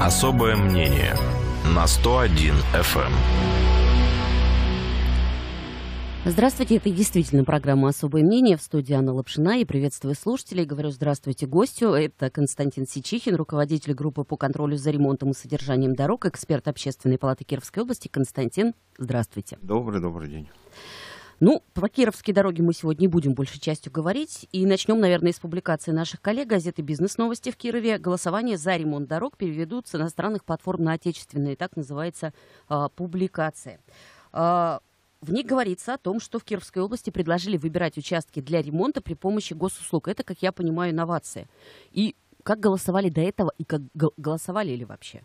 Особое мнение на 101 FM. Эм. Здравствуйте, это действительно программа «Особое мнение» в студии Анна Лапшина. И приветствую слушателей. Говорю здравствуйте гостю. Это Константин Сичихин, руководитель группы по контролю за ремонтом и содержанием дорог, эксперт Общественной палаты Кировской области. Константин, здравствуйте. Добрый, добрый день. Ну, про кировские дороги мы сегодня не будем большей частью говорить. И начнем, наверное, с публикации наших коллег газеты «Бизнес-новости» в Кирове. Голосование за ремонт дорог переведут с иностранных платформ на отечественные. Так называется э, публикация. Э, в ней говорится о том, что в Кировской области предложили выбирать участки для ремонта при помощи госуслуг. Это, как я понимаю, инновация. И как голосовали до этого и как голосовали ли вообще?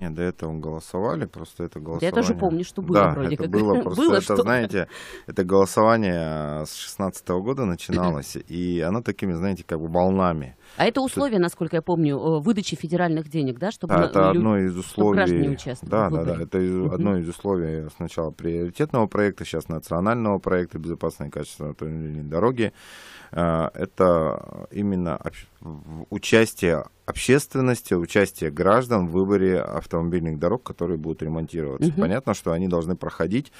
Нет, до этого голосовали, просто это голосование... Я тоже помню, что было да, вроде это как. было, просто было это, что знаете, это голосование э, с 16 года начиналось, и оно такими, знаете, как бы волнами. А это условие, насколько я помню, э, выдачи федеральных денег, да, чтобы да, это одно из условий. Да, да, да, это из, одно из условий сначала приоритетного проекта, сейчас национального проекта безопасной и качественной автомобильной дороги. Э, это именно участие общественности, участие граждан в выборе автомобильных дорог, которые будут ремонтироваться. Угу. Понятно, что они должны проходить,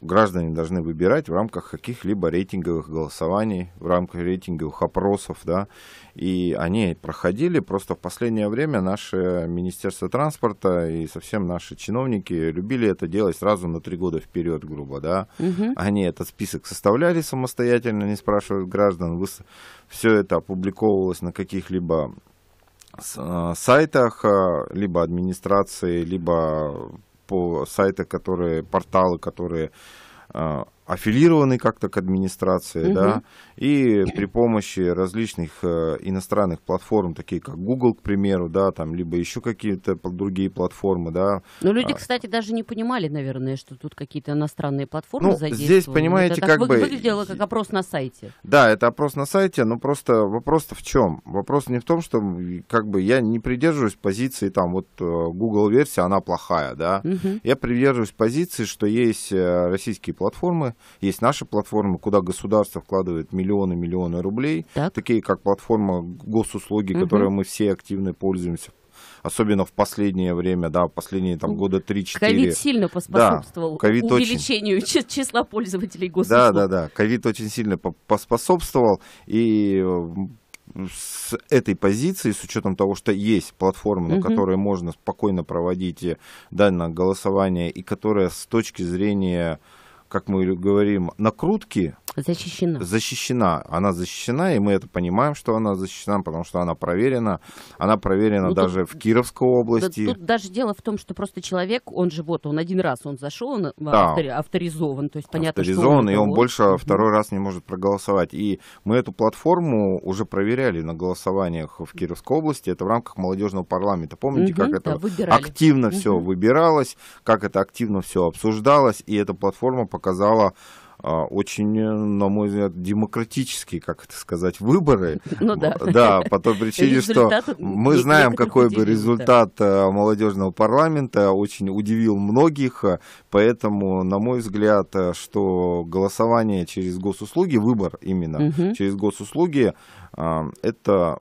граждане должны выбирать в рамках каких-либо рейтинговых голосований, в рамках рейтинговых опросов, да, и они проходили, просто в последнее время наше Министерство транспорта и совсем наши чиновники любили это делать сразу на три года вперед, грубо, да, угу. они этот список составляли самостоятельно, не спрашивают граждан, все это опубликовывалось на каких-либо Э, сайтах э, либо администрации, либо по сайтах, которые, порталы, которые э, аффилированы как-то к администрации, угу. да, и при помощи различных э, иностранных платформ, такие как Google, к примеру, да, там, либо еще какие-то другие платформы, да. Но ну, люди, а. кстати, даже не понимали, наверное, что тут какие-то иностранные платформы ну, задействованы. здесь, понимаете, это как вы, бы... выглядело как опрос на сайте. Да, это опрос на сайте, но просто вопрос-то в чем? Вопрос не в том, что как бы я не придерживаюсь позиции, там, вот э, Google-версия, она плохая, да. Угу. Я придерживаюсь позиции, что есть э, российские платформы, есть наши платформы, куда государство вкладывает миллионы-миллионы рублей, так. такие как платформа госуслуги, угу. которой мы все активно пользуемся, особенно в последнее время, да, последние там года 3-4. Ковид сильно поспособствовал да, COVID увеличению очень... числа пользователей госуслуг. Да, да, да, ковид очень сильно поспособствовал, и с этой позиции, с учетом того, что есть платформа, на угу. которой можно спокойно проводить э, данное голосование, и которая с точки зрения как мы говорим, накрутки защищена. защищена. Она защищена, и мы это понимаем, что она защищена, потому что она проверена. Она проверена ну, даже тут, в Кировской области. Да, тут даже дело в том, что просто человек, он же вот, он один раз он зашел, он э, да. авторизован, то есть понятно, авторизован, что он и он вот. больше mm-hmm. второй раз не может проголосовать. И мы эту платформу уже проверяли на голосованиях в Кировской области. Это в рамках молодежного парламента. Помните, mm-hmm, как это выбирали. активно mm-hmm. все выбиралось, как это активно все обсуждалось, и эта платформа показала показала а, очень, э, на мой взгляд, демократические, как это сказать, выборы. Ну да. Да, по той причине, что мы знаем, какой бы результат э, молодежного парламента очень удивил многих, поэтому, на мой взгляд, э, что голосование через госуслуги, выбор именно через госуслуги, а, это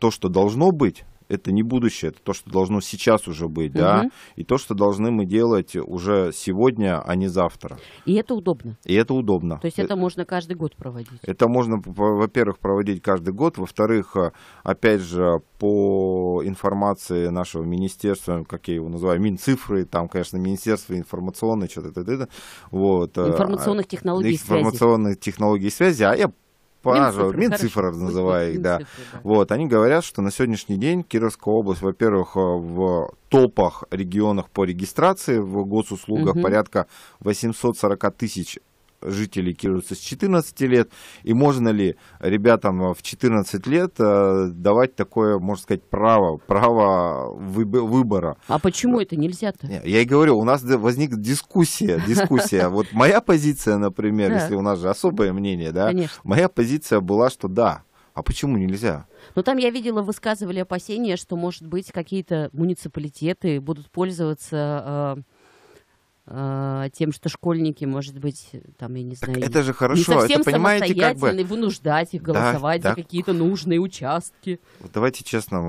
то, что должно быть, это не будущее, это то, что должно сейчас уже быть, угу. да, и то, что должны мы делать уже сегодня, а не завтра. И это удобно. И это удобно. То есть это, это можно каждый год проводить. Это можно, во-первых, проводить каждый год, во-вторых, э, опять же, по информации нашего министерства, как я его называю, Минцифры, там, конечно, Министерство информационной, что-то, это, это, вот. Э, информационных технологий информационных связи. Информационных технологий связи, а я Минцифра, Минцифра называя их, да. да. Вот, они говорят, что на сегодняшний день Кировская область, во-первых, э, в топах регионах по регистрации в госуслугах угу. порядка 840 тысяч жителей кируются с 14 лет, и можно ли ребятам э, в 14 лет э, давать такое, можно сказать, право, право выбора. А почему это нельзя-то? Я и говорю, у нас возник дискуссия, дискуссия. Вот моя позиция, например, если у нас же особое мнение, да, моя позиция была, что да, а почему нельзя? Но ну, там я видела, высказывали опасения, что, может быть, какие-то муниципалитеты будут пользоваться э, а, тем, что школьники, может быть, там, я не знаю, это же хорошо, не совсем это понимаете, как бы... вынуждать их голосовать да, за да. какие-то нужные участки. Вот давайте честно,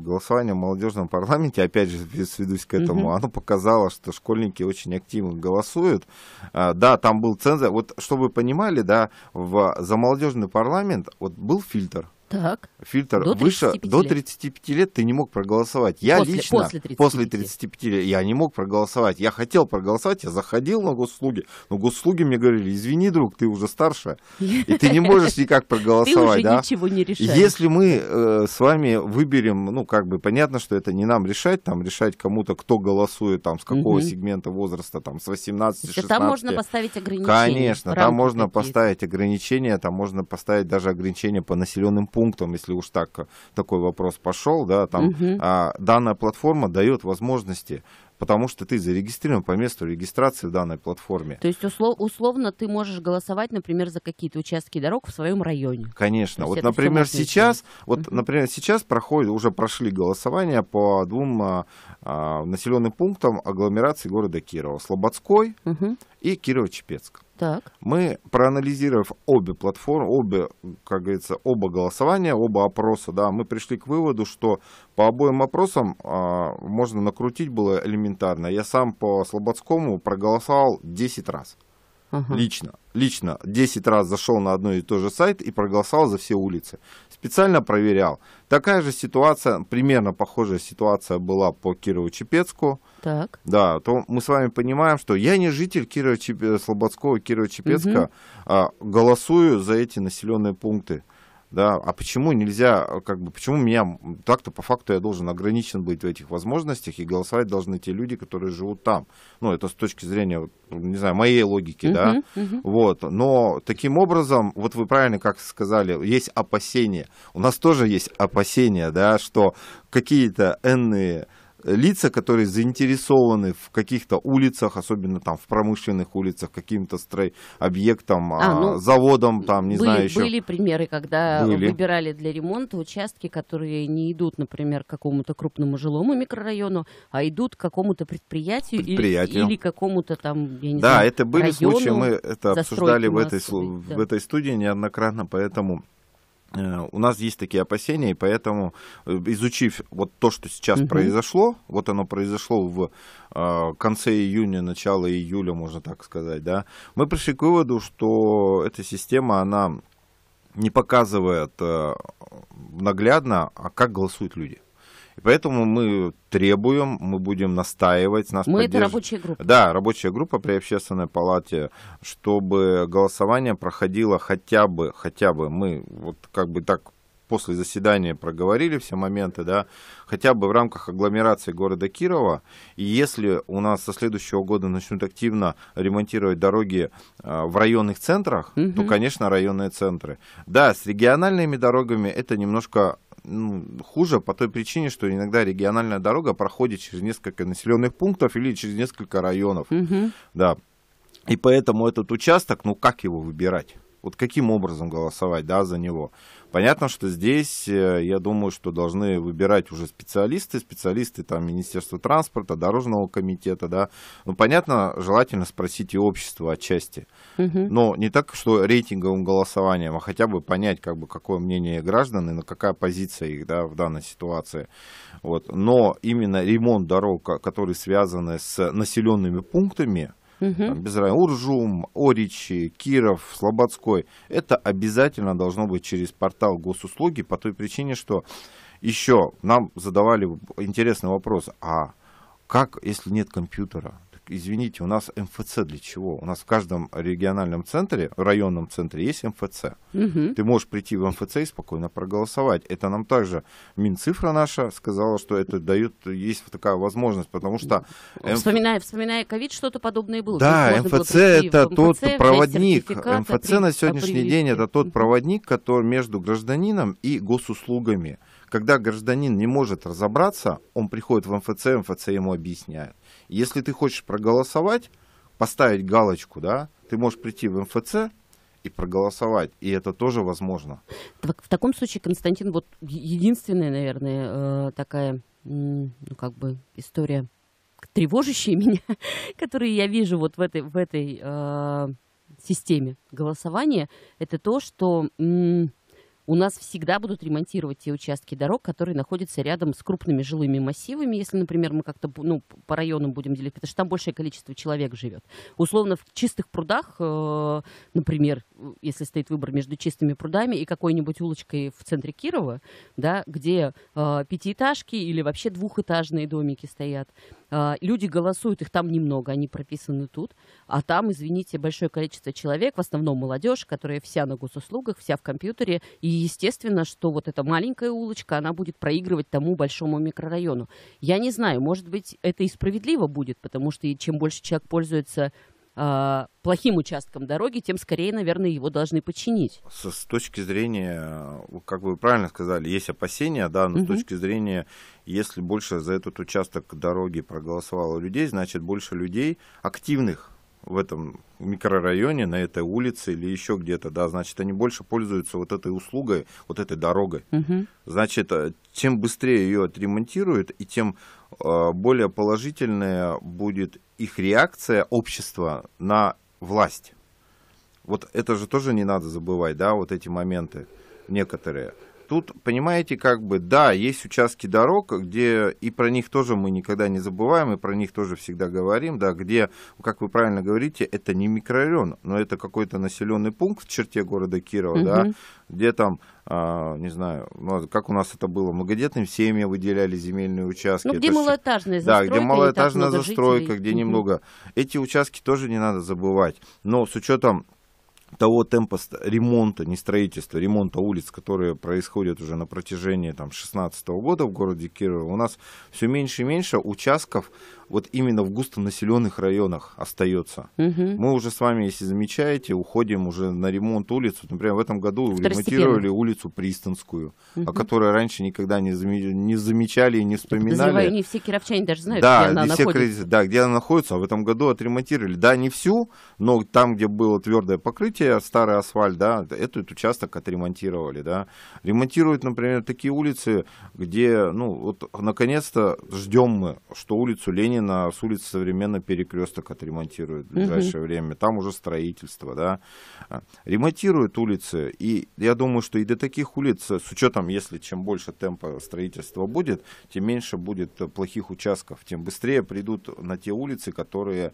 голосование в молодежном парламенте, опять же, сведусь к этому, угу. оно показало, что школьники очень активно голосуют. А, да, там был цензор. Вот, чтобы вы понимали, да, в, за молодежный парламент вот был фильтр, так. Фильтр до выше лет. до 35 лет ты не мог проголосовать. Я после, лично после 35. после 35 лет я не мог проголосовать. Я хотел проголосовать, я заходил на госслуги, но госслуги мне говорили: извини, друг, ты уже старше, и ты не можешь никак проголосовать. Ты уже да? ничего не решаешь. Если мы э, с вами выберем, ну, как бы понятно, что это не нам решать, там решать кому-то, кто голосует, там, с какого угу. сегмента возраста, там, с 18 16 Там можно поставить ограничения. Конечно, там можно поставить ограничения, там можно поставить даже ограничения по населенным Пунктом, если уж так э, такой вопрос пошел, да, там угу. а, данная платформа дает возможности потому что ты зарегистрирован по месту регистрации в данной платформе. То есть услов, условно ты можешь голосовать, например, за какие-то участки дорог в своем районе. Конечно. Вот, например, сейчас, вот, например, сейчас проходит, уже прошли голосования по двум а, а, населенным пунктам агломерации города Кирова: Слободской uh-huh. и Кирово-Чепецк. Так. Мы, проанализировав обе платформы, обе, как говорится, оба голосования, оба опроса, да, мы пришли к выводу, что по обоим опросам а, можно накрутить было элементарно. Я сам по Слободскому проголосовал 10 раз. Ага. Лично, лично 10 раз зашел на одно и то же сайт и проголосовал за все улицы. Специально проверял. Такая же ситуация, примерно похожая ситуация была по Кирово-Чепецку. Так. Да, то мы с вами понимаем, что я не житель Кирово-Чеп... Слободского, Кирово-Чепецка, угу. а, голосую за эти населенные пункты да, а почему нельзя, э, как бы, почему меня так-то по факту я должен ограничен быть в этих возможностях, и голосовать должны те люди, которые живут там. Ну, это с точки зрения, ну, не знаю, моей логики, uh-huh, да, uh-huh. вот, но таким образом, вот вы правильно как сказали, есть опасения, у нас тоже есть опасения, да, что какие-то энные лица, которые заинтересованы в каких-то улицах, особенно там в промышленных улицах, каким-то строй-объектом, а, а, ну, заводом, там, не были, знаю еще. Были примеры, когда были. выбирали для ремонта участки, которые не идут, например, к какому-то крупному жилому микрорайону, а идут к какому-то предприятию, предприятию. или, или какому-то там, я не да, знаю, Да, это были району, случаи, мы это обсуждали в этой, да. в этой студии неоднократно, поэтому... Э, у нас есть такие опасения, и поэтому, э, изучив вот то, что сейчас угу. произошло, вот оно произошло в э, конце июня, начало июля, можно так сказать, да, мы пришли к выводу, что эта система, она не показывает наглядно, а как голосуют люди поэтому мы требуем, мы будем настаивать. Нас мы поддерж... это рабочая группа. Да, рабочая группа при общественной палате, чтобы голосование проходило хотя бы, хотя бы мы вот как бы так после заседания проговорили все моменты, да, хотя бы в рамках агломерации города Кирова. И если у нас со следующего года начнут активно ремонтировать дороги э, в районных центрах, угу. то, конечно, районные центры. Да, с региональными дорогами это немножко ну, хуже по той причине, что иногда региональная дорога проходит через несколько населенных пунктов или через несколько районов. Угу. Да. И поэтому этот участок, ну как его выбирать? вот каким образом голосовать, да, за него. Понятно, что здесь, э, я думаю, что должны выбирать уже специалисты, специалисты там Министерства транспорта, Дорожного комитета, да. Ну, понятно, желательно спросить и общество отчасти. Но не так, что рейтинговым голосованием, а хотя бы понять, как бы, какое мнение граждан и на какая позиция их, да, в данной ситуации. Вот. Но именно ремонт дорог, которые связаны с населенными пунктами, угу. без разницы, Уржум, Оричи, Киров, Слободской, это обязательно должно быть через портал госуслуги по той причине, что еще нам задавали интересный вопрос, а как, если нет компьютера? извините, у нас МФЦ для чего? У нас в каждом региональном центре, районном центре есть МФЦ. Угу. Ты можешь прийти в МФЦ и спокойно проголосовать. Это нам также Минцифра наша сказала, что это дает, есть такая возможность, потому что... М... Вспоминая, вспоминая ковид, что-то подобное было. Да, МФЦ было это МФЦ, тот проводник. МФЦ на сегодняшний день это тот проводник, который между гражданином и госуслугами. Когда гражданин не может разобраться, он приходит в МФЦ, МФЦ ему объясняет. Если ты хочешь проголосовать, поставить галочку, да, ты можешь прийти в МФЦ, и проголосовать. И это тоже возможно. Так, в таком случае, Константин, вот единственная, наверное, э, такая, ну, как бы, история, тревожащая меня, которую я вижу вот в этой, в этой э, системе голосования, это то, что... М- у нас всегда будут ремонтировать те участки дорог, которые находятся рядом с крупными жилыми массивами, если, например, мы как-то ну, по районам будем делить, потому что там большее количество человек живет. Условно в чистых прудах, э, например, если стоит выбор между чистыми прудами и какой-нибудь улочкой в центре Кирова, да, где э, пятиэтажки или вообще двухэтажные домики стоят, а, люди голосуют, их там немного, они прописаны тут. А там, извините, большое количество человек, в основном молодежь, которая вся на госуслугах, вся в компьютере. И естественно, что вот эта маленькая улочка, она будет проигрывать тому большому микрорайону. Я не знаю, может быть, это и справедливо будет, потому что чем больше человек пользуется э, плохим участком дороги, тем скорее, наверное, его должны починить. С, с точки зрения, э, как вы правильно сказали, есть опасения, да, но угу. с точки зрения, если больше за этот участок дороги проголосовало людей, значит больше людей активных в этом микрорайоне, на этой улице или еще где-то, да, значит, они больше пользуются вот этой услугой, вот этой дорогой. Угу. Значит, тем э, быстрее ее отремонтируют, и тем э, более положительное будет их реакция общества на власть. Вот это же тоже не надо забывать, да, вот эти моменты некоторые – Тут, понимаете, как бы, да, есть участки дорог, где и про них тоже мы никогда не забываем, и про них тоже всегда говорим, да, где, как вы правильно говорите, это не микрорайон, но это какой-то населенный пункт в черте города Кирова, угу. да, где там, а, не знаю, ну как у нас это было, многодетным семьям выделяли земельные участки. Ну, где малоэтажная застройка. Да, где малоэтажная застройка, жителей. где угу. немного. Эти участки тоже не надо забывать. Но с учетом того темпа ремонта, не строительства, ремонта улиц, которые происходят уже на протяжении там, 16 года в городе Кирове, у нас все меньше и меньше участков вот именно в густонаселенных районах остается. Угу. Мы уже с вами, если замечаете, уходим уже на ремонт улиц. например, в этом году ремонтировали улицу Пристанскую, угу. о которой раньше никогда не, зам... не замечали и не вспоминали. не все кировчане даже знают, да, где она находится. Кры... Да, где она находится. А в этом году отремонтировали. Да, не всю, но там, где было твердое покрытие, старый асфальт, да, этот участок отремонтировали, да. Ремонтируют, например, такие улицы, где, ну, вот, наконец-то ждем мы, что улицу Ленина на с улицы Современно перекресток отремонтируют в ближайшее угу. время. Там уже строительство, да. А, ремонтируют улицы. И я думаю, что и до таких улиц, э, с учетом, если чем больше темпа строительства будет, тем меньше будет э, плохих участков, тем быстрее придут на те улицы, которые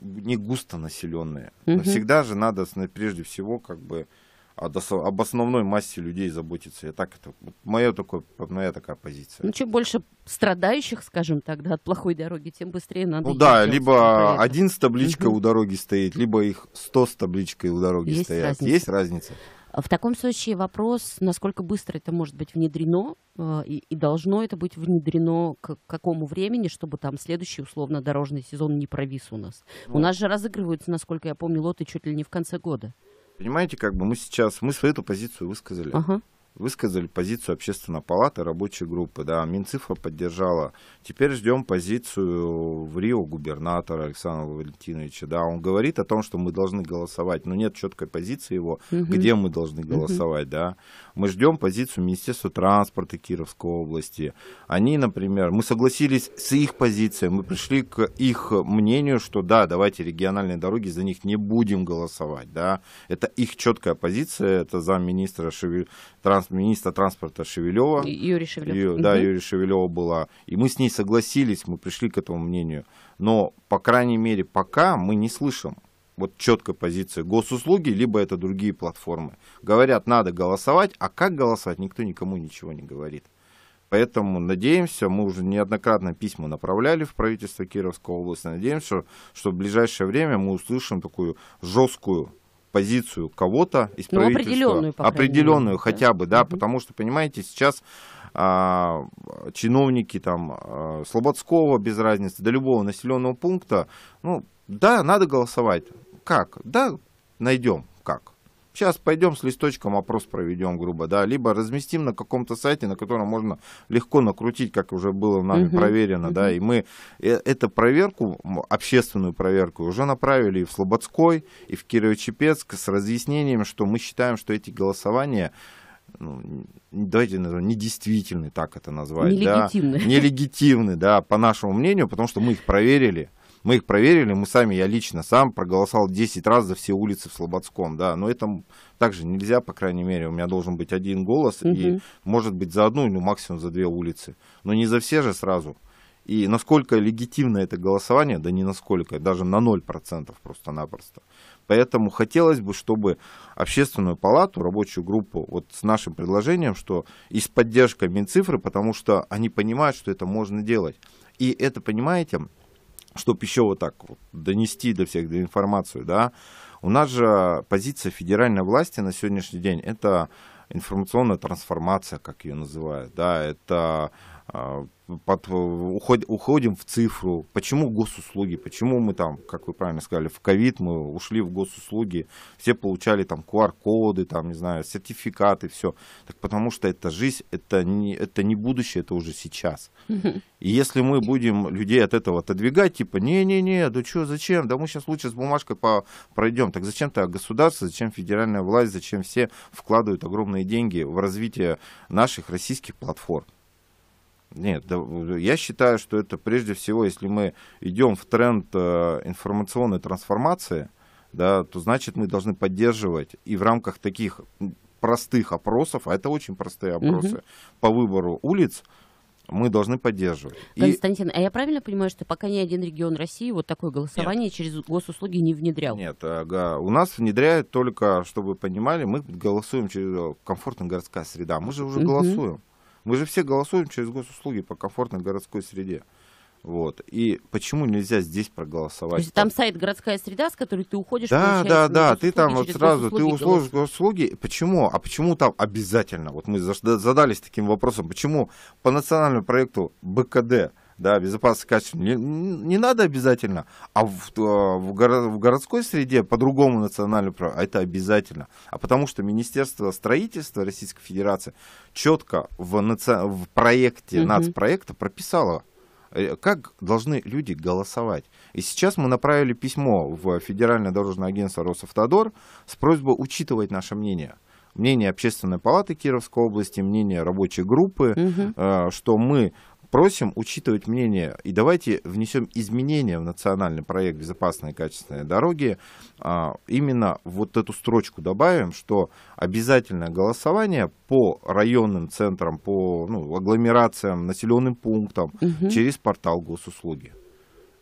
не густо населенные. Угу. Но всегда же надо прежде всего как бы а об основной массе людей заботиться. Я так это, моя, такое, моя такая позиция. Ну, чем больше страдающих, скажем так, да, от плохой дороги, тем быстрее надо. Ну да, либо один с табличкой угу. у дороги стоит, либо их сто с табличкой у дороги Есть стоят. Разница. Есть разница? В таком случае вопрос, насколько быстро это может быть внедрено, э, и, и должно это быть внедрено к какому времени, чтобы там следующий условно дорожный сезон не провис у нас. Ну. У нас же разыгрываются, насколько я помню, лоты чуть ли не в конце года. Понимаете, как бы мы сейчас, мы свою эту позицию высказали. Ага высказали позицию общественной палаты рабочей группы, да, Минцифра поддержала. Теперь ждем позицию в Рио губернатора Александра Валентиновича, да, он говорит о том, что мы должны голосовать, но нет четкой позиции его, угу. где мы должны голосовать, угу. да. Мы ждем позицию Министерства транспорта Кировской области. Они, например, мы согласились с их позицией, мы пришли к их мнению, что да, давайте региональные дороги за них не будем голосовать, да. Это их четкая позиция, это замминистра транспорта транс, министра транспорта Шевелева. Юрий Шевелев. Ю, да, угу. Юрия Шевелева была. И мы с ней согласились, мы пришли к этому мнению. Но, по крайней мере, пока мы не слышим вот четкая позиция госуслуги, либо это другие платформы. Говорят, надо голосовать, а как голосовать, никто никому ничего не говорит. Поэтому надеемся, мы уже неоднократно письма направляли в правительство Кировской области, надеемся, что в ближайшее время мы услышим такую жесткую позицию кого-то из ну, правительства. определенную, по Определенную мере, хотя бы, да, угу. потому что, понимаете, сейчас а, чиновники там а, Слободского, без разницы, до любого населенного пункта, ну, да, надо голосовать. Как? Да, найдем как. Сейчас пойдем с листочком опрос проведем, грубо, да, либо разместим на каком-то сайте, на котором можно легко накрутить, как уже было нами угу. проверено, угу. да, и мы э, эту проверку, общественную проверку, уже направили и в Слободской, и в Кирово-Чепецк с разъяснением, что мы считаем, что эти голосования ну, давайте назовем, недействительны, так это назвать. Нелегитимны. Да, нелегитимны, да, по нашему мнению, потому что мы их проверили. Мы их проверили, мы сами, я лично сам проголосовал 10 раз за все улицы в Слободском, да, но это также нельзя, по крайней мере, у меня должен быть один голос, угу. и может быть за одну, ну максимум за две улицы, но не за все же сразу. И насколько легитимно это голосование, да не насколько, даже на 0% просто-напросто. Поэтому хотелось бы, чтобы общественную палату, рабочую группу, вот с нашим предложением, что и с поддержкой Минцифры, потому что они понимают, что это можно делать. И это, понимаете, чтобы еще вот так вот донести до всех до информацию, да, у нас же позиция федеральной власти на сегодняшний день это информационная трансформация, как ее называют, да, это а, под, уход, уходим в цифру. Почему госуслуги? Почему мы там, как вы правильно сказали, в ковид мы ушли в госуслуги, все получали там QR-коды, там, не знаю, сертификаты, все. Так потому что это жизнь, это не, это не будущее, это уже сейчас. И если мы будем людей от этого отодвигать, типа, не-не-не, да что, зачем, да мы сейчас лучше с бумажкой по пройдем. Так зачем то государство, зачем федеральная власть, зачем все вкладывают огромные деньги в развитие наших российских платформ? Нет, я считаю, что это прежде всего, если мы идем в тренд э, информационной трансформации, да, то значит мы должны поддерживать и в рамках таких простых опросов, а это очень простые опросы угу. по выбору улиц, мы должны поддерживать. Константин, и... а я правильно понимаю, что пока ни один регион России вот такое голосование Нет. через госуслуги не внедрял? Нет, ага. у нас внедряют только, чтобы вы понимали, мы голосуем через э, комфортная городская среда. Мы же уже угу. голосуем. Мы же все голосуем через госуслуги по комфортной городской среде. Вот. И почему нельзя здесь проголосовать? То есть там сайт «Городская среда», с которой ты уходишь, Да, да, да, ты там вот сразу, ты услуги госуслуги. Почему? А почему там обязательно? Вот мы задались таким вопросом, почему по национальному проекту БКД да, безопасность качества. Не, не надо обязательно, а в, э, в, горо, в городской среде по-другому национальному программу, это обязательно. А потому что Министерство строительства Российской Федерации четко в, наци... в проекте угу. нацпроекта прописало, э, как должны люди голосовать. И сейчас мы направили письмо в Федеральное дорожное агентство Росавтодор с просьбой учитывать наше мнение мнение Общественной палаты Кировской области, мнение рабочей группы, угу. э, что мы просим учитывать мнение и давайте внесем изменения в национальный проект «Безопасные и качественные дороги». А, именно вот эту строчку добавим, что обязательное голосование по районным центрам, по ну, агломерациям, населенным пунктам угу. через портал госуслуги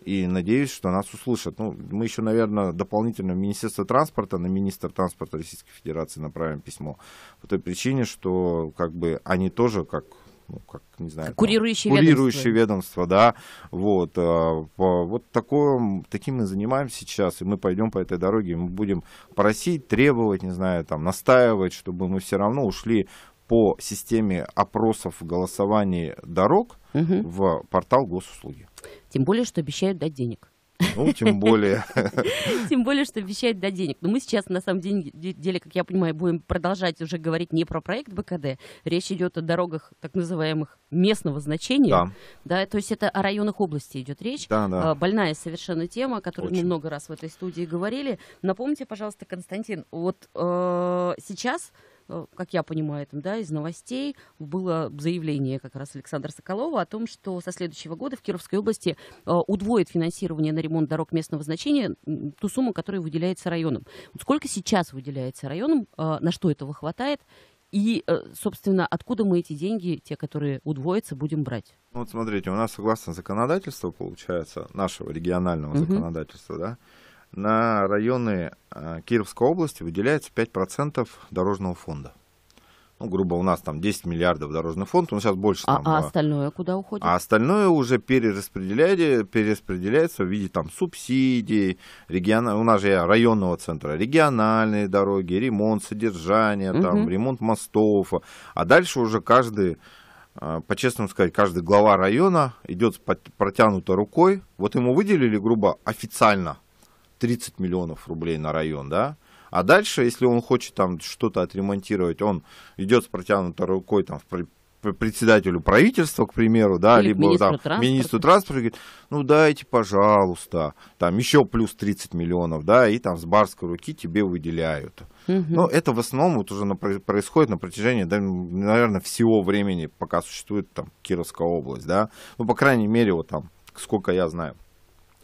и надеюсь, что нас услышат. Ну, мы еще, наверное, дополнительно в Министерство транспорта, на министр транспорта Российской Федерации направим письмо по той причине, что как бы они тоже, как ну, как, не знаю, курирующие, там, курирующие ведомства. ведомства, да, вот, а, по, вот такое, таким мы занимаемся сейчас, и мы пойдем по этой дороге, мы будем просить, требовать, не знаю, там, настаивать, чтобы мы все равно ушли по системе опросов голосования дорог угу. в портал госуслуги. Тем более, что обещают дать денег. Ну, тем более. Тем более, что обещает до денег. Но мы сейчас, на самом деле, как я понимаю, будем продолжать уже говорить не про проект БКД. Речь идет о дорогах так называемых местного значения. Да. да то есть это о районах области идет речь. Да, да. А, больная совершенно тема, о которой мы много раз в этой студии говорили. Напомните, пожалуйста, Константин, вот э, сейчас Э, как я понимаю, там, да, из новостей было заявление как раз Александра Соколова о том, что со следующего года в Кировской области э, удвоит финансирование на ремонт дорог местного значения ту сумму, которая выделяется районом. сколько сейчас выделяется районом, э, на что этого хватает, и, собственно, откуда мы эти деньги, те, которые удвоятся, будем брать? Ну, вот смотрите, у нас согласно законодательству, получается, нашего регионального угу. законодательства, да, на районы а, Кировской области выделяется 5% дорожного фонда. Ну, грубо, у нас там 10 миллиардов дорожный фонд, он сейчас больше. А, там, а, а остальное куда уходит? А остальное уже перераспределяется, перераспределяется в виде там субсидий, регион... у нас же районного центра, региональные дороги, ремонт содержания, угу. там, ремонт мостов. А дальше уже каждый а, по-честному сказать, каждый глава района идет с протянутой рукой. Вот ему выделили, грубо, официально 30 миллионов рублей на район, да, а дальше, если он хочет там что-то отремонтировать, он идет с протянутой рукой там в председателю правительства, к примеру, да, Или либо министру там транспорта. министру транспорта, говорит, ну дайте, пожалуйста, там еще плюс 30 миллионов, да, и там с барской руки тебе выделяют. Угу. Но это в основном вот уже на, происходит на протяжении, да, наверное, всего времени, пока существует там Кировская область, да, ну, по крайней мере, вот там, сколько я знаю.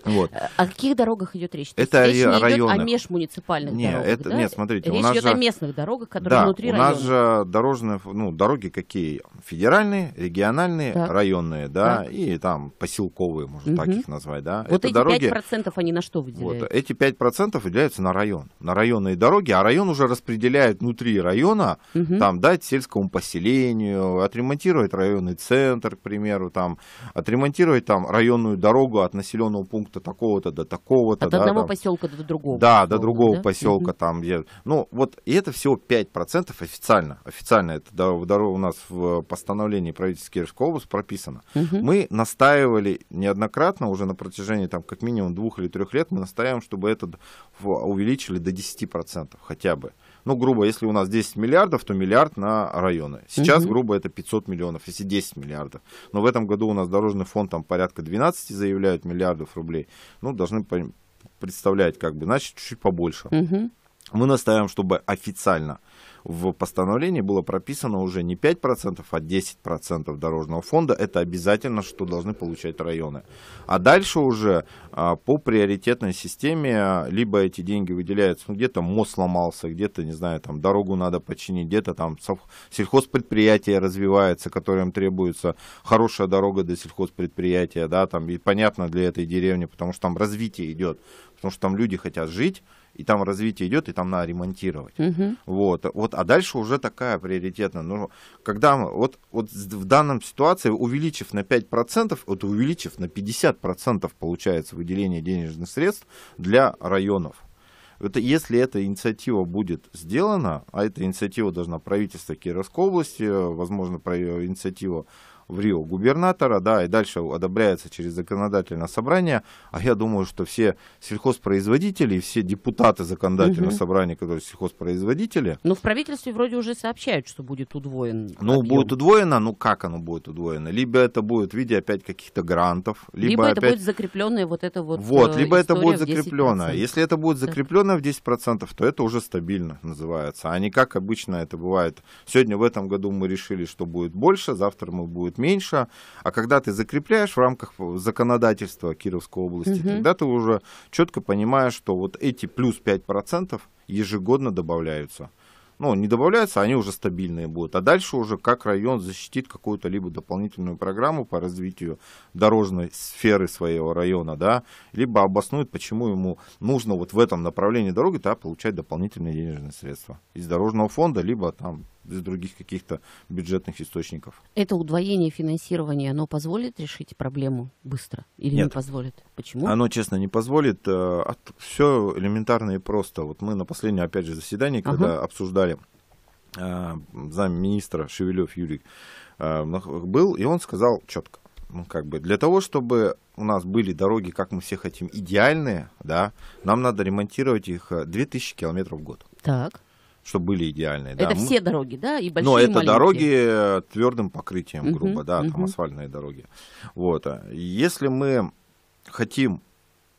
Вот. О каких дорогах идет речь? Это речь не районы. идет о межмуниципальных нет, дорогах, это, да? Нет, смотрите, речь у нас идет же... о местных дорогах, которые да, внутри у района. у нас же дорожные, ну, дороги какие? Федеральные, региональные, так. районные, да, так. и там поселковые, можно угу. так их назвать, да. Вот это эти дороги... 5% они на что выделяют? Вот, эти 5% выделяются на район, на районные дороги, а район уже распределяет внутри района, угу. там, дать сельскому поселению, отремонтировать районный центр, к примеру, там, отремонтировать там районную дорогу от населенного пункта такого-то, такого-то до такого-то. От да, одного там, поселка до другого. Да, поселка, до другого да? поселка. Угу. Там, я, ну, вот, и это всего 5% официально. Официально это да, у нас в постановлении правительства Кировской области прописано. Угу. Мы настаивали неоднократно уже на протяжении там, как минимум двух или трех лет, мы настаиваем, чтобы это увеличили до 10% хотя бы ну, грубо, если у нас 10 миллиардов, то миллиард на районы. Сейчас, угу. грубо, это 500 миллионов, если 10 миллиардов. Но в этом году у нас дорожный фонд там порядка 12 заявляют миллиардов рублей. Ну, должны представлять, как бы, значит, чуть чуть побольше. Угу. Мы настаиваем, чтобы официально в постановлении было прописано уже не 5%, а 10% дорожного фонда. Это обязательно, что должны получать районы. А дальше уже а, по приоритетной системе а, либо эти деньги выделяются, ну, где-то мост сломался, где-то, не знаю, там дорогу надо починить, где-то там сельхозпредприятие развивается, которым требуется хорошая дорога до сельхозпредприятия, да, там, и понятно для этой деревни, потому что там развитие идет, потому что там люди хотят жить, и там развитие идет, и там надо ремонтировать. Угу. Вот, вот, а дальше уже такая приоритетная. Ну, когда вот, вот в данном ситуации, увеличив на 5%, вот увеличив на 50% получается выделение денежных средств для районов. Это, если эта инициатива будет сделана, а эта инициатива должна правительство Кировской области, возможно, э, инициатива в Рио губернатора, да, и дальше одобряется через законодательное собрание. А я думаю, что все сельхозпроизводители и все депутаты законодательного угу. собрания, которые сельхозпроизводители... ну в правительстве вроде уже сообщают, что будет удвоен Ну, объем. будет удвоено, ну как оно будет удвоено? Либо это будет в виде опять каких-то грантов, либо, либо это опять... будет закрепленное вот это вот... Вот, э, либо это будет закреплено. Если это будет закреплено в 10%, то это уже стабильно называется, а не как обычно это бывает. Сегодня в этом году мы решили, что будет больше, завтра мы будет чуть меньше, а когда ты закрепляешь в рамках законодательства Кировской области, угу. тогда ты уже четко понимаешь, что вот эти плюс 5% ежегодно добавляются ну, не добавляются, они уже стабильные будут. А дальше уже как район защитит какую-то либо дополнительную программу по развитию дорожной сферы своего района, да, либо обоснует, почему ему нужно вот в этом направлении дороги, да, получать дополнительные денежные средства из дорожного фонда, либо там из других каких-то бюджетных источников. Это удвоение финансирования, оно позволит решить проблему быстро или Нет. не позволит? Почему? Оно, честно, не позволит. Э, все элементарно и просто. Вот мы на последнем, опять же, заседании, когда ага. обсуждали э, замминистра Шевелев Юрий э, был, и он сказал четко, ну, как бы, для того, чтобы у нас были дороги, как мы все хотим, идеальные, да, нам надо ремонтировать их 2000 километров в год. Так чтобы были идеальные. Это да. все дороги, да, и большие. Но и это маленькие. дороги э, твердым покрытием, угу, грубо, да, угу. там асфальтные дороги. Вот, а если мы хотим,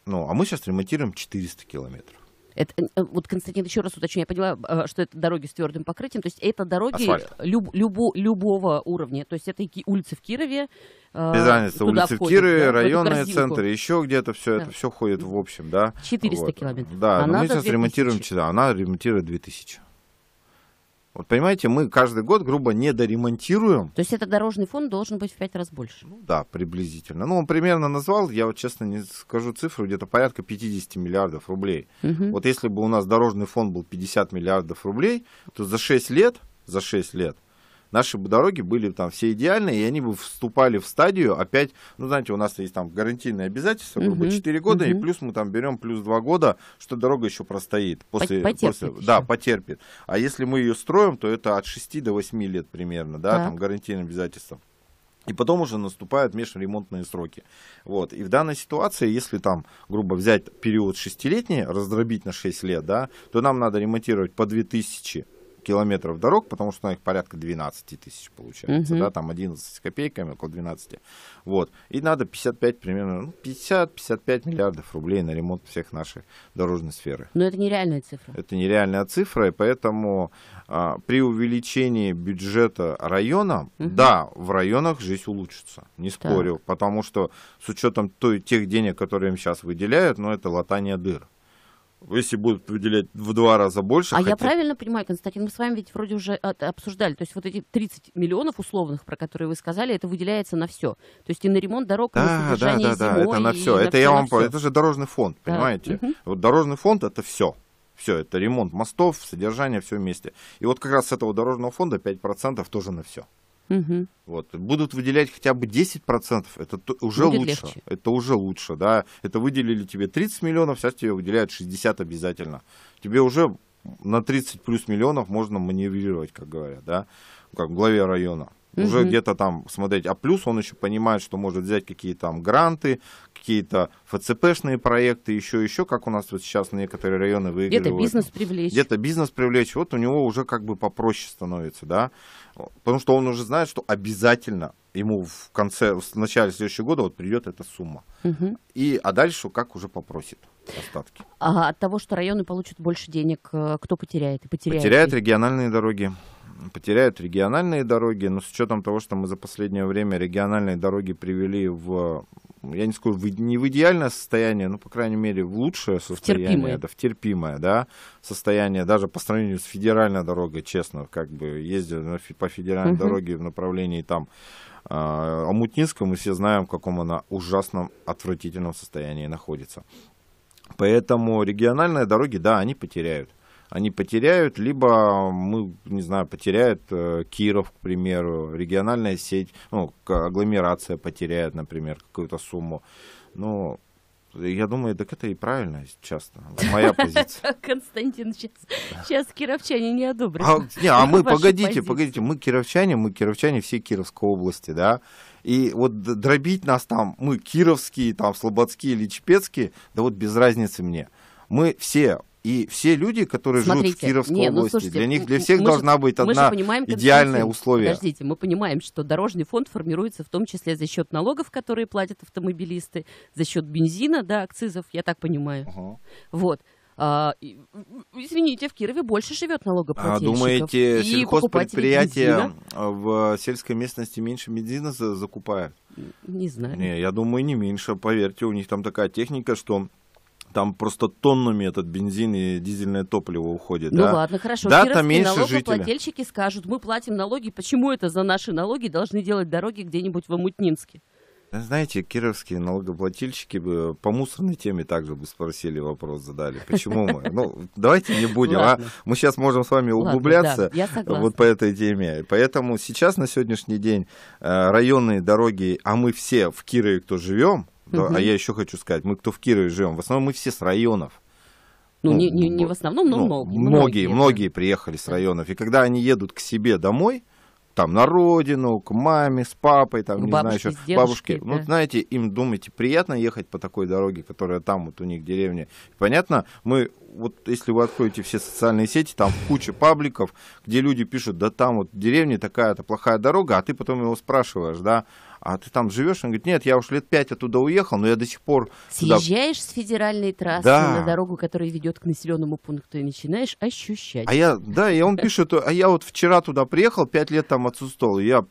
ну, а мы сейчас ремонтируем 400 километров. Это, э, вот, Константин, еще раз уточню, я поняла, э, что это дороги с твердым покрытием, то есть это дороги люб, любу, любого уровня, то есть это и улицы в Кирове. Без разницы, улицы входит, в Кирове, да, районные центры, еще где-то все да. это все ходит в общем, да. 400 вот. километров. Да, а мы сейчас ремонтируем, да, она ремонтирует 2000. Вот понимаете, мы каждый год, грубо, не доремонтируем. То есть это дорожный фонд должен быть в пять раз больше? Ну, да, приблизительно. Ну, он примерно назвал, я вот честно не скажу цифру, где-то порядка 50 миллиардов рублей. Угу. Вот если бы у нас дорожный фонд был 50 миллиардов рублей, то за 6 лет, за 6 лет наши бы дороги были там все идеальные, и они бы вступали в стадию опять, ну, знаете, у нас есть там гарантийные обязательства, грубо, угу, 4 года, и плюс мы там берем плюс 2 года, что дорога еще простоит. После, потерпит после, еще. Да, потерпит. А если мы ее строим, то это от 6 до 8 лет примерно, да, так. там гарантийные обязательства. И потом уже наступают межремонтные сроки. Вот. И в данной ситуации, если там, грубо взять период шестилетний, раздробить на 6 лет, да, то нам надо ремонтировать по 2000 километров дорог, потому что на ну, их порядка 12 тысяч получается, угу. да, там 11 с копейками, около 12. Вот. И надо 55 примерно, ну, 50-55 миллиардов рублей на ремонт всех нашей дорожной сферы. Но это нереальная цифра. Это нереальная цифра, и поэтому а, при увеличении бюджета района, угу. да, в районах жизнь улучшится, не спорю, так. потому что с учетом той, тех денег, которые им сейчас выделяют, ну, это латание дыр если будут выделять в два раза больше. А хотя... я правильно понимаю, Константин, мы с вами ведь вроде уже обсуждали, то есть вот эти 30 миллионов условных, про которые вы сказали, это выделяется на все, то есть и на ремонт дорог, да, и на содержание да, да, зимой. Да, это на все, это на я вам, все. это же дорожный фонд, понимаете? Да. Угу. Вот дорожный фонд это все. Все, это ремонт мостов, содержание, все вместе. И вот как раз с этого дорожного фонда 5% тоже на все. Угу. Вот. Будут выделять хотя бы 10%, это уже Будет лучше. Легче. Это уже лучше, да. Это выделили тебе 30 миллионов, сейчас тебе выделяют 60 обязательно. Тебе уже на 30 плюс миллионов можно маневрировать, как говорят, да, как в главе района. Угу. Уже где-то там смотреть. А плюс он еще понимает, что может взять какие-то там гранты, какие-то ФЦПшные проекты, еще, еще, как у нас вот сейчас некоторые районы выигрывают. Где-то бизнес привлечь. Где-то бизнес привлечь. Вот у него уже как бы попроще становится, да. Потому что он уже знает, что обязательно ему в конце, в начале следующего года вот придет эта сумма. Угу. И, а дальше как уже попросит остатки. А от того, что районы получат больше денег, э, кто потеряет? И потеряет потеряют региональные дороги потеряют региональные дороги, но с учетом того, что мы за последнее время региональные дороги привели в, я не скажу, в, не в идеальное состояние, но, по крайней мере, в лучшее состояние, в терпимое. Да, в терпимое, да, состояние, даже по сравнению с федеральной дорогой, честно, как бы ездили по федеральной угу. дороге в направлении там а Мутнинска мы все знаем, в каком она ужасном, отвратительном состоянии находится. Поэтому региональные дороги, да, они потеряют они потеряют, либо мы, не знаю, потеряют э, Киров, к примеру, региональная сеть, ну, агломерация потеряет, например, какую-то сумму. Ну, я думаю, так это и правильно, часто. Моя позиция. Константин, сейчас, сейчас кировчане не одобрят. А, не, а мы, погодите, позиции. погодите, мы кировчане, мы кировчане всей Кировской области, да. И вот дробить нас там, мы кировские, там, слободские или чепецкие, да вот без разницы мне. Мы все и все люди, которые Смотрите, живут в Кировской не, ну, области, ну, слушайте, для них для всех должна же, быть одна понимаем, идеальное условие. Подождите, мы понимаем, что дорожный фонд формируется в том числе за счет налогов, которые платят автомобилисты, за счет бензина, да, акцизов, я так понимаю. Угу. Вот. А, извините, в Кирове больше живет а налогоплательщиков. А думаете, сельхозпредприятия в сельской местности меньше бензина закупают? Не знаю. Не, я думаю, не меньше. Поверьте, у них там такая техника, что там просто тоннами этот бензин и дизельное топливо уходит. Ну да? ладно, хорошо. Да, там меньше жителей. жителя. скажут, мы платим налоги, почему это за наши налоги должны делать дороги где-нибудь в Амутнинске? Знаете, кировские налогоплательщики бы по мусорной теме также бы спросили вопрос, задали. Почему мы? Ну, давайте не будем, а? Мы сейчас можем с вами углубляться вот по этой теме. Поэтому сейчас на сегодняшний день э, районные дороги, а мы все в Кирове, кто живем, да, угу. А я еще хочу сказать, мы кто в Кирове живем, в основном мы все с районов. Ну, ну не, не, не в основном, но ну, много, многие. Многие, многие приехали с районов. И когда они едут к себе домой, там на родину, к маме, с папой, там, не бабушки, знаю, еще, бабушке. Ну, да. Ну, знаете, им, думайте приятно ехать по такой дороге, которая там вот у них деревня. Понятно, мы, вот если вы откроете все социальные сети, там куча пабликов, где люди пишут, да там вот деревня такая-то плохая дорога, а ты потом его спрашиваешь, да, а ты там живешь? Он говорит, нет, я уж лет пять оттуда уехал, но я до сих пор... Съезжаешь туда... с федеральной трассы да. на дорогу, которая ведет к населенному пункту, и начинаешь ощущать. А я, да, и он пишет, а я вот вчера туда приехал, пять лет там отсутствовал, и я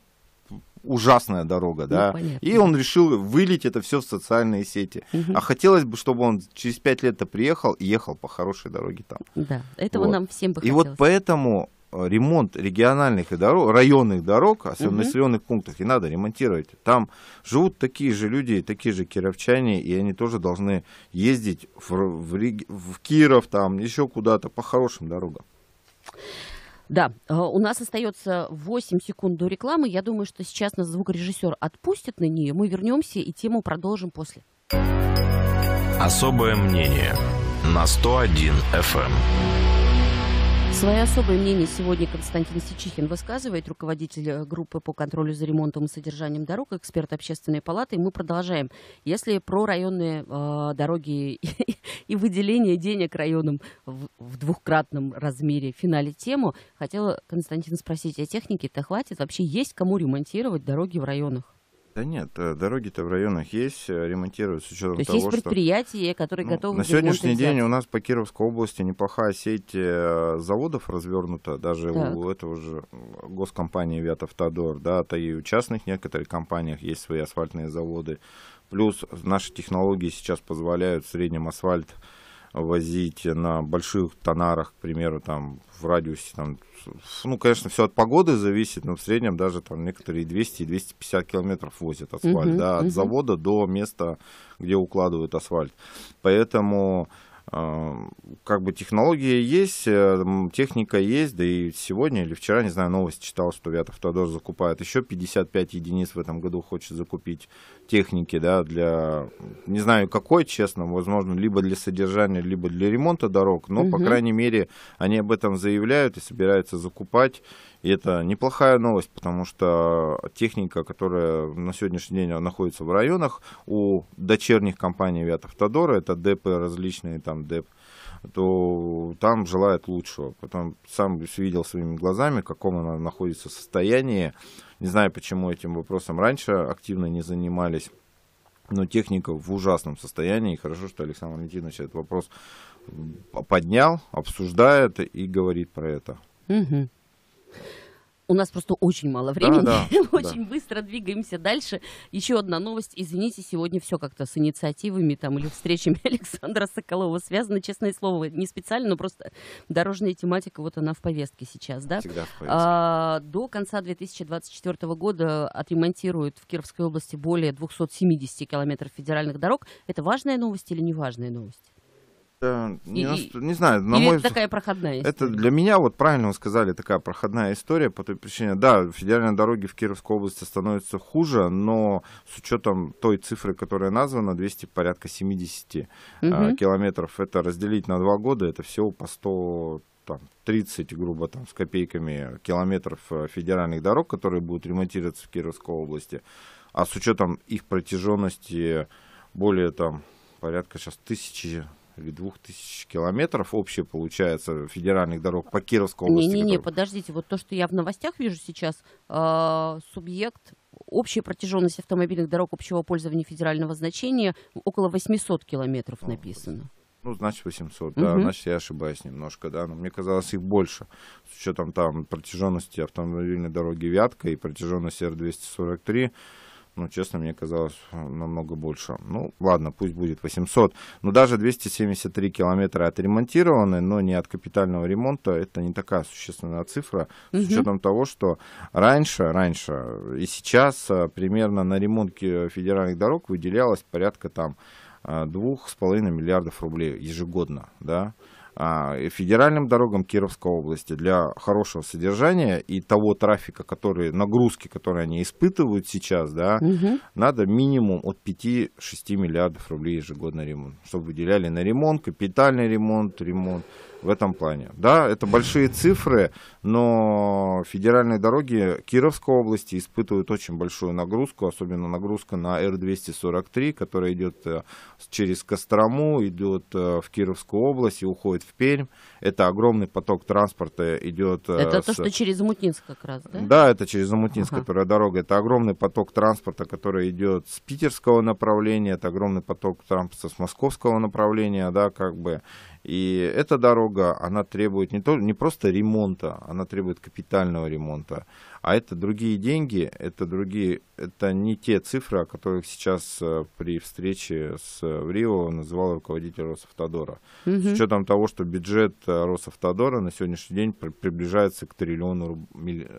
ужасная дорога, ну, да. Понятно. И он решил вылить это все в социальные сети. Угу. А хотелось бы, чтобы он через пять лет-то приехал и ехал по хорошей дороге там. Да, этого вот. нам всем бы хотелось. И вот поэтому ремонт региональных и дорог, районных дорог, особенно угу. в населенных пунктах, и надо ремонтировать. Там живут такие же люди, такие же кировчане, и они тоже должны ездить в, в, в Киров, там, еще куда-то по хорошим дорогам. Да, э, у нас остается 8 секунд до рекламы. Я думаю, что сейчас нас звукорежиссер отпустит на нее. Мы вернемся и тему продолжим после. Особое мнение на 101 FM. Свое особое мнение сегодня Константин Сичихин высказывает, руководитель э, группы по контролю за ремонтом и содержанием дорог, эксперт общественной палаты. И мы продолжаем. Если про районные э, дороги и, и выделение денег районам в, в двухкратном размере в финале тему, хотела Константин спросить, а техники-то хватит? Вообще есть кому ремонтировать дороги в районах? Да нет, э, дороги-то в районах есть, э, ремонтируются с учетом То есть того, есть предприятия, что, которые ну, готовы На сегодняшний взять. день у нас по Кировской области неплохая сеть э, заводов развернута, даже так. у этого же госкомпании ВятАвтодор, да, то и у частных некоторых компаниях есть свои асфальтные заводы. Плюс наши технологии сейчас позволяют в среднем асфальт возить на больших тонарах, к примеру, там в радиусе, там, ну, конечно, все от погоды зависит, но в среднем даже там некоторые 200 и 250 километров возят асфальт, угу, да, от завода до места, где укладывают асфальт. Поэтому Эм, как бы технологии есть, э, техника есть, да и сегодня или вчера, не знаю, новость читал, что Вятавтодор закупает еще 55 единиц в этом году хочет закупить техники, да, для, не знаю какой, честно, возможно, либо для содержания, либо для ремонта дорог, но, угу. по крайней мере, они об этом заявляют и собираются закупать и это неплохая новость, потому что техника, которая на сегодняшний день находится в районах у дочерних компаний Виатавтодора, это ДП различные, там ДЭП, то там желает лучшего. Потом сам видел своими глазами, в каком она находится состоянии. Не знаю, почему этим вопросом раньше активно не занимались. Но техника в ужасном состоянии. И хорошо, что Александр Валентинович этот вопрос поднял, обсуждает и говорит про это. Угу. У нас просто очень мало времени, да, да, очень да. быстро двигаемся дальше. Еще одна новость. Извините, сегодня все как-то с инициативами там или встречами Александра Соколова связано, честное слово, не специально, но просто дорожная тематика, вот она в повестке сейчас, да? Всегда в повестке. А, до конца 2024 года отремонтируют в Кировской области более 270 километров федеральных дорог. Это важная новость или неважная новость? это не, и, наст... не знаю, на мой это такая проходная история. Это для меня, вот правильно вы сказали, такая проходная история по той причине, да, федеральные дороги в Кировской области становятся хуже, но с учетом той цифры, которая названа, 200 порядка 70 угу. А, километров, это разделить на два года, это всего по 100 там, 30, грубо там, с копейками километров э, федеральных дорог, которые будут ремонтироваться в Кировской области, а с учетом их протяженности более там порядка сейчас тысячи или двух тысяч километров общее получается федеральных дорог по Кировской области. Не-не-не, которые... подождите, вот то, что я в новостях вижу сейчас, э, субъект общая протяженность автомобильных дорог общего пользования федерального значения около 800 километров написано. Ну, значит, 800, да, угу. значит, я ошибаюсь немножко, да, но мне казалось их больше, с учетом там протяженности автомобильной дороги Вятка и протяженности Р-243, ну, честно, мне казалось намного больше. Ну, ладно, пусть будет 800. Но даже 273 километра отремонтированы, но не от капитального ремонта. Это не такая существенная цифра. Угу. С учетом того, что раньше, раньше и сейчас э, примерно на ремонт федеральных дорог выделялось порядка там 2,5 э, миллиардов рублей ежегодно, да, а, федеральным дорогам Кировской области для хорошего содержания и того трафика, который, нагрузки, которые они испытывают сейчас, да, угу. надо минимум от 5-6 миллиардов рублей ежегодно ремонт, чтобы выделяли на ремонт, капитальный ремонт, ремонт в этом плане. Да, это большие цифры, но федеральные дороги Кировской области испытывают очень большую нагрузку, особенно нагрузка на Р-243, которая идет э, через Кострому, идет э, в Кировскую область и уходит в Пермь. Это огромный поток транспорта идет. Э, это с... то, что через Мутнинск как раз, да? Да, это через Мутнинск, ага. которая дорога. Это огромный поток транспорта, который идет с питерского направления, это огромный поток транспорта с московского направления, да, как бы. И эта дорога, она требует не, то, не просто ремонта, она требует капитального ремонта. А это другие деньги, это, другие, это не те цифры, о которых сейчас э, при встрече с э, в Рио называл руководитель Росавтодора. Угу. С учетом того, что бюджет э, Росавтодора на сегодняшний день приближается к триллиону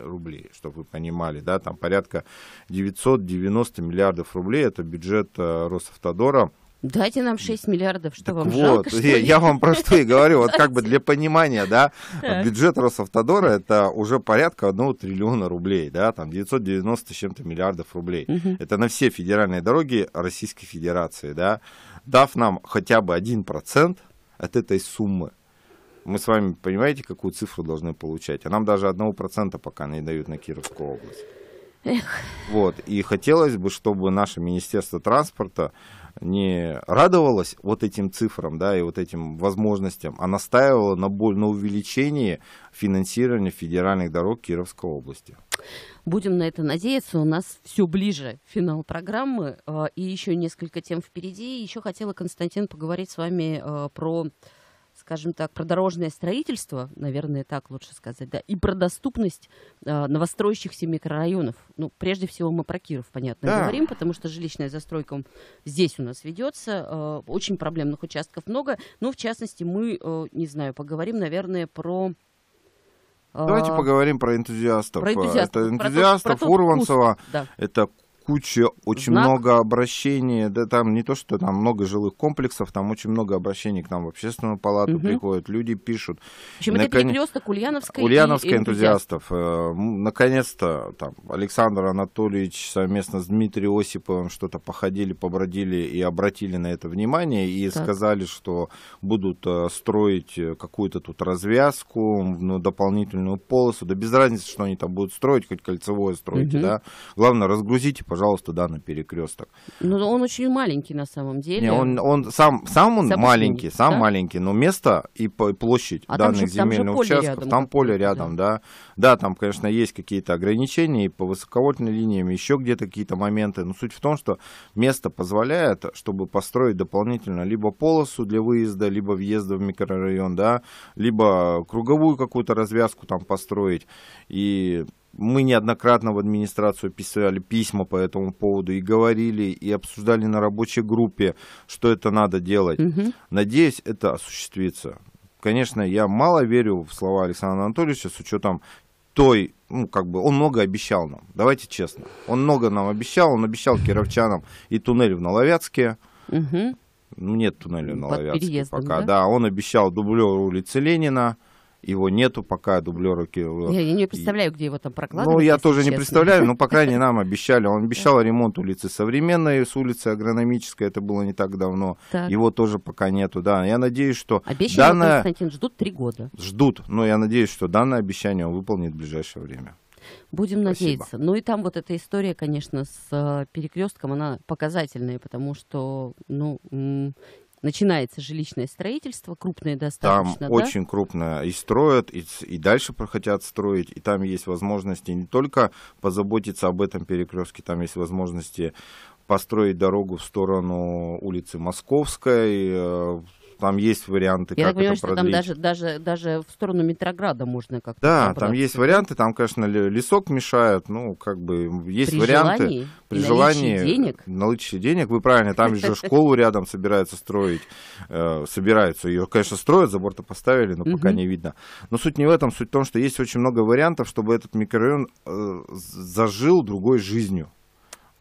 рублей, чтобы вы понимали, да, там порядка 990 миллиардов рублей, это бюджет Росавтодора Дайте нам 6 миллиардов, что так вам вот, жалко, что я, я вам про что и говорю, вот как бы для понимания, да, бюджет Росавтодора это уже порядка 1 триллиона рублей, да, там 990 с чем-то миллиардов рублей. Это на все федеральные дороги Российской Федерации, да, дав нам хотя бы 1% от этой суммы, мы с вами понимаете, какую цифру должны получать, а нам даже 1% пока не дают на Кировскую область. Эх. Вот, и хотелось бы, чтобы наше Министерство транспорта не радовалась вот этим цифрам, да, и вот этим возможностям, а настаивала на, боль, на увеличении финансирования федеральных дорог Кировской области. Будем на это надеяться. У нас все ближе финал программы э, и еще несколько тем впереди. Еще хотела, Константин, поговорить с вами э, про скажем так, про дорожное строительство, наверное, так лучше сказать, да, и про доступность э, а, новостроящихся микрорайонов. Ну, прежде всего мы про Киров, понятно, да. говорим, потому что жилищная застройка здесь у нас ведется, э, очень проблемных участков много, Ну, в частности мы, э, не знаю, поговорим, наверное, про а, Давайте поговорим про энтузиастов. Про энтузиастов, это энтузиастов про то, про то, Урванцева. Да. Это куча, очень Знак. много обращений, да там не то, что там много жилых комплексов, там очень много обращений к нам в общественную палату угу. приходят, люди пишут. В общем, Након... перекресток Ульяновской Ульяновской и... энтузиастов. Э, наконец-то там Александр Анатольевич совместно с Дмитрием Осиповым что-то походили, побродили и обратили на это внимание и так. сказали, что будут э, строить э, какую-то тут развязку, ну, дополнительную полосу, да без разницы, что они там будут строить, хоть кольцевое строите угу. да. Главное, разгрузите, пожалуйста пожалуйста, да, на перекресток. Ну, он очень маленький на самом деле. Не, он, он сам, сам он Собственно, маленький, сам да? маленький, но место и площадь а данных там же, земельных там же участков, рядом, там поле рядом, да. да. Да, там, конечно, есть какие-то ограничения и по высоковольтным линиям, еще где-то какие-то моменты, но суть в том, что место позволяет, чтобы построить дополнительно либо полосу для выезда, либо въезда в микрорайон, да, либо круговую какую-то развязку там построить, и мы неоднократно в администрацию писали письма по этому поводу и говорили, и обсуждали на рабочей группе, что это надо делать. Угу. Надеюсь, это осуществится. Конечно, я мало верю в слова Александра Анатольевича с учетом той, ну, как бы, он много обещал нам, давайте честно. Он много нам обещал, он обещал кировчанам и туннель в Наловятске. Угу. Нет туннеля в Наловятске пока, да? да. Он обещал дублевую улицы Ленина его нету пока, дублера Кирилла. Я, я не представляю, где его там прокладывают. Ну, я тоже честно. не представляю, но, по крайней мере, нам обещали. Он обещал ремонт улицы Современной, с улицы Агрономической, это было не так давно. Так. Его тоже пока нету, да. Я надеюсь, что... Обещание, данное... Константин, ждут три года. Ждут, но я надеюсь, что данное обещание он выполнит в ближайшее время. Будем Спасибо. надеяться. Ну и там вот эта история, конечно, с э, перекрестком, она показательная, потому что, ну, начинается жилищное строительство, крупное достаточно. Там да? очень крупное и строят, и, и дальше хотят строить, и там есть возможности не только позаботиться об этом перекрестке, там есть возможности построить дорогу в сторону улицы Московской, э, там есть варианты, Я как так понимаю, это продлить. Что там даже, даже, даже в сторону Метрограда можно как-то Да, добраться. там есть варианты, там, конечно, лесок мешает, ну, как бы, есть при варианты. Желании, при желании. Э, денег. Наличие денег, вы правильно, там же школу рядом собираются строить, э, собираются, ее, конечно, строят, забор-то поставили, но пока не видно. Но суть не в этом, суть в том, что есть очень много вариантов, чтобы этот микрорайон э, зажил другой жизнью,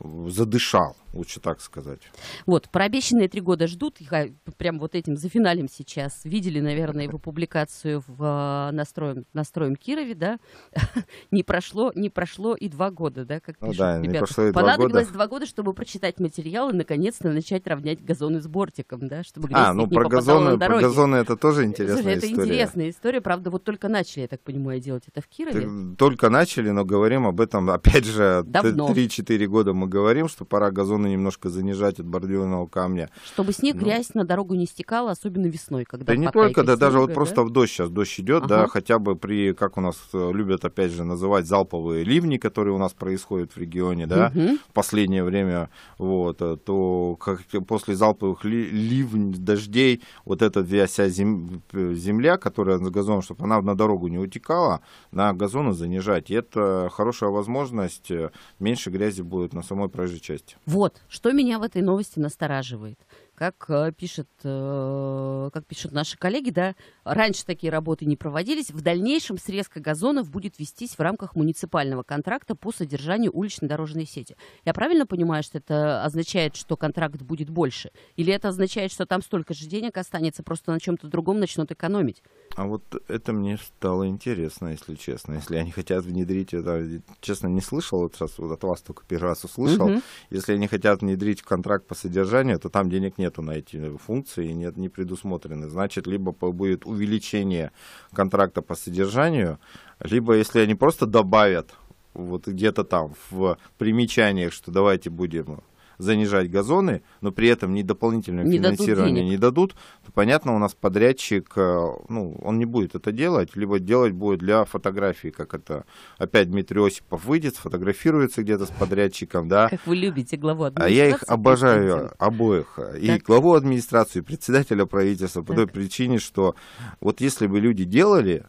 задышал лучше так сказать. Вот, про три года ждут, я прям вот этим за финалем сейчас. Видели, наверное, его публикацию в э, «Настроим, настроим Кирове», да? не, прошло, не прошло и два года, да, как ну пишут ну, да, ребята. Не прошло и Понадобилось два года. два года, чтобы прочитать материал и, наконец-то, начать равнять газоны с бортиком, да, чтобы А, ну про газоны, про газоны это тоже интересная Слушай, история. это интересная история, правда, вот только начали, я так понимаю, делать это в Кирове. Только начали, но говорим об этом, опять же, три-четыре года мы говорим, что пора газон газоны немножко занижать от бордюрного камня. Чтобы снег, ну, грязь на дорогу не стекала, особенно весной, когда Да не только, да, снега, даже да? вот просто в дождь сейчас дождь идет, ага. да, хотя бы при, как у нас э, любят опять же называть, залповые ливни, которые у нас происходят в регионе, да, угу. в последнее время, вот, э, то как, после залповых ли, ливней, дождей, вот эта вся зем, э, земля, которая на газон, чтобы она на дорогу не утекала, на газону занижать. И это хорошая возможность, меньше грязи будет на самой проезжей части. Вот вот, что меня в этой новости настораживает как э, пишет, э, как пишут наши коллеги, да, раньше такие работы не проводились. В дальнейшем срезка газонов будет вестись в рамках муниципального контракта по содержанию уличной дорожной сети. Я правильно понимаю, что это означает, что контракт будет больше? Или это означает, что там столько же денег останется, просто на чем-то другом начнут экономить? А вот это мне стало интересно, если честно. Если они хотят внедрить это, честно, не слышал, вот сейчас вот от вас только первый раз услышал. Угу. Если они хотят внедрить контракт по содержанию, то там денег нет нету на эти функции, нет, не предусмотрены. Значит, либо будет увеличение контракта по содержанию, либо если они просто добавят вот где-то там в примечаниях, что давайте будем занижать газоны, но при этом ни дополнительное не финансирование дадут не дадут, то понятно, у нас подрядчик, э, ну, он не будет это делать, либо делать будет для фотографии, как это опять Дмитрий Осипов выйдет, сфотографируется где-то с подрядчиком, да. Как вы любите главу администрации. А я их обожаю Константин. обоих. Так. И главу администрации, и председателя правительства, по так. той причине, что вот если бы люди делали,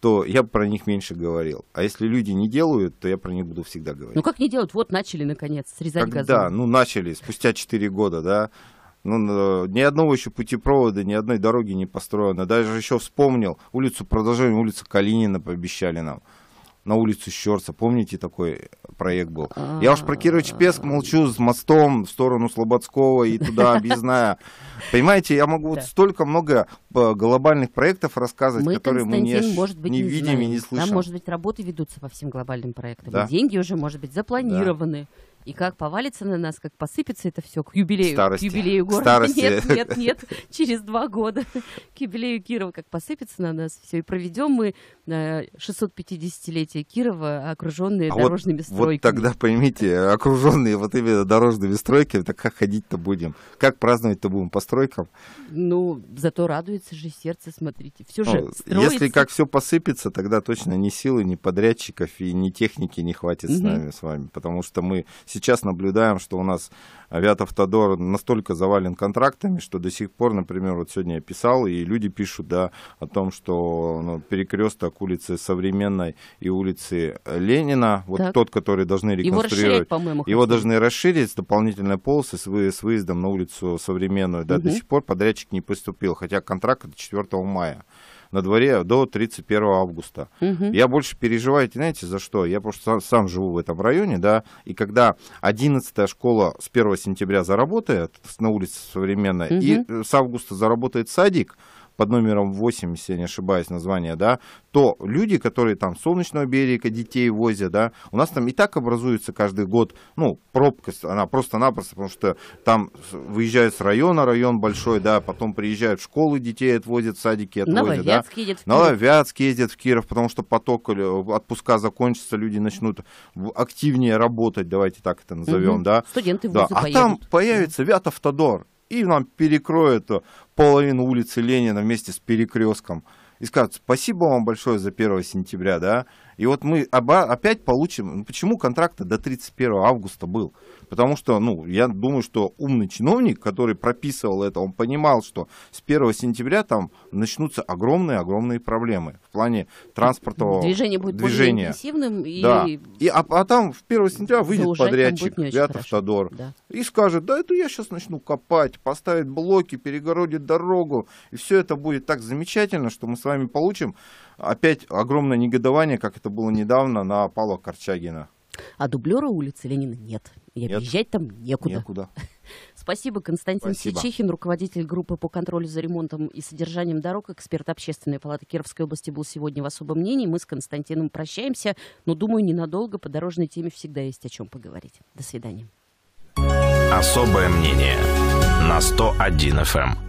то я про них меньше говорил. А если люди не делают, то я про них буду всегда говорить. Ну как не делают? Вот начали, наконец, срезать Когда? газон. Да, ну начали, спустя 4 года, да. Ну, э, ни одного еще путепровода, ни одной дороги не построено. Даже еще вспомнил улицу продолжения, улицу Калинина пообещали нам на улицу Щерца. Помните, такой проект был? Я уж про а. Кирович чепецк молчу с мостом в сторону Слободского и туда, объездная. Понимаете, я могу вот столько много э, глобальных проектов рассказывать, которые мы не, видим и не слышим. Там, может быть, работы ведутся по всем глобальным проектам. Деньги уже, может быть, запланированы. И как повалится на нас, как посыпется это все к юбилею. Старости. К юбилею города. Старости. Нет, нет, нет. Через два года к юбилею Кирова как посыпется на нас все. И проведем мы 650-летие э, Кирова, окруженные а дорожными вот, стройками. Вот тогда поймите, окруженные вот именно дорожными стройками, так как ходить-то будем? Как праздновать-то будем по стройкам? Ну, зато радуется же сердце, смотрите. Все же ну, строится. Если как все посыпется, тогда точно ни силы, ни подрядчиков и ни техники не хватит угу. с нами, с вами. Потому что мы сейчас сейчас наблюдаем, что у нас авиатавтодор настолько завален контрактами, что до сих пор, например, вот сегодня я писал, и люди пишут, да, о том, что ну, перекресток улицы Современной и улицы Ленина, вот так. тот, который должны реконструировать, его, его должны расширить с дополнительной полосы с, вы, с выездом на улицу Современную, да, угу. до сих пор подрядчик не поступил, хотя контракт 4 мая на дворе до 31 августа. Угу. Я больше переживаю, знаете, за что? Я просто сам, сам живу в этом районе, да, и когда 11 школа с 1 сентября заработает на улице современной, угу. и с августа заработает садик, под номером 8, если я не ошибаюсь, название, да, то люди, которые там с солнечного берега детей возят, да, у нас там и так образуется каждый год, ну, пробка, она просто-напросто, потому что там выезжают с района, район большой, да, потом приезжают в школы, детей отвозят, садики отвозят, да. Едет в Киров. Нововятск ездит в Киров, потому что поток э, отпуска закончится, люди начнут активнее работать, давайте так это назовем, угу. да. Студенты в да. А поедут. там появится Вятавтодор и нам перекроют э, половину улицы Ленина вместе с перекрестком и скажут, спасибо вам большое за 1 сентября, да, и вот мы оба, опять получим... Ну, почему контракт до 31 августа был? Потому что, ну, я думаю, что умный чиновник, который прописывал это, он понимал, что с 1 сентября там начнутся огромные-огромные проблемы в плане транспортного Движение будет движения. более интенсивным. И... Да. И, а, а там в 1 сентября выйдет подрядчик, ребят, автодор, да. и скажет, да, это я сейчас начну копать, поставить блоки, перегородить дорогу, и все это будет так замечательно, что мы с вами получим опять огромное негодование, как это было недавно, на Павла Корчагина. А дублера улицы Ленина нет. И объезжать там некуда. Некуда. Спасибо, Константин Спасибо. Сичихин, руководитель группы по контролю за ремонтом и содержанием дорог, эксперт Общественной палаты Кировской области, был сегодня в особом мнении. Мы с Константином прощаемся, но, думаю, ненадолго по дорожной теме всегда есть о чем поговорить. До свидания. Особое мнение на 101 FM.